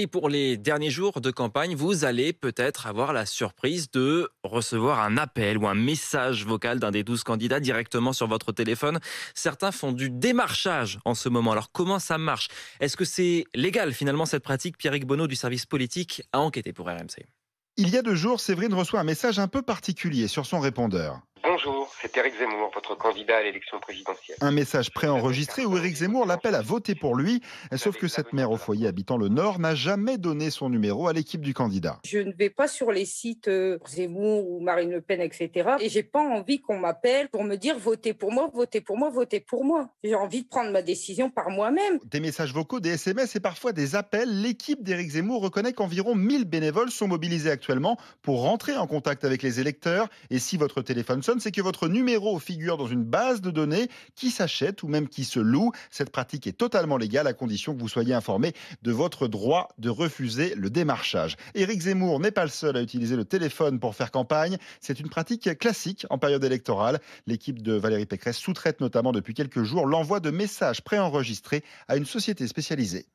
Et pour les derniers jours de campagne, vous allez peut-être avoir la surprise de recevoir un appel ou un message vocal d'un des 12 candidats directement sur votre téléphone. Certains font du démarchage en ce moment. Alors comment ça marche Est-ce que c'est légal finalement cette pratique Pierrick Bonneau du service politique a enquêté pour RMC. Il y a deux jours, Séverine reçoit un message un peu particulier sur son répondeur. Bonjour, c'est Éric Zemmour, votre candidat à l'élection présidentielle. Un message préenregistré où Éric Zemmour l'appelle à voter pour lui, sauf que cette mère au foyer habitant le Nord n'a jamais donné son numéro à l'équipe du candidat. Je ne vais pas sur les sites euh, Zemmour ou Marine Le Pen, etc. Et j'ai pas envie qu'on m'appelle pour me dire votez pour moi, votez pour moi, votez pour moi. J'ai envie de prendre ma décision par moi-même. Des messages vocaux, des SMS et parfois des appels, l'équipe d'Éric Zemmour reconnaît qu'environ 1000 bénévoles sont mobilisés actuellement pour rentrer en contact avec les électeurs. Et si votre téléphone c'est que votre numéro figure dans une base de données qui s'achète ou même qui se loue. Cette pratique est totalement légale à condition que vous soyez informé de votre droit de refuser le démarchage. Éric Zemmour n'est pas le seul à utiliser le téléphone pour faire campagne. C'est une pratique classique en période électorale. L'équipe de Valérie Pécresse sous-traite notamment depuis quelques jours l'envoi de messages préenregistrés à une société spécialisée.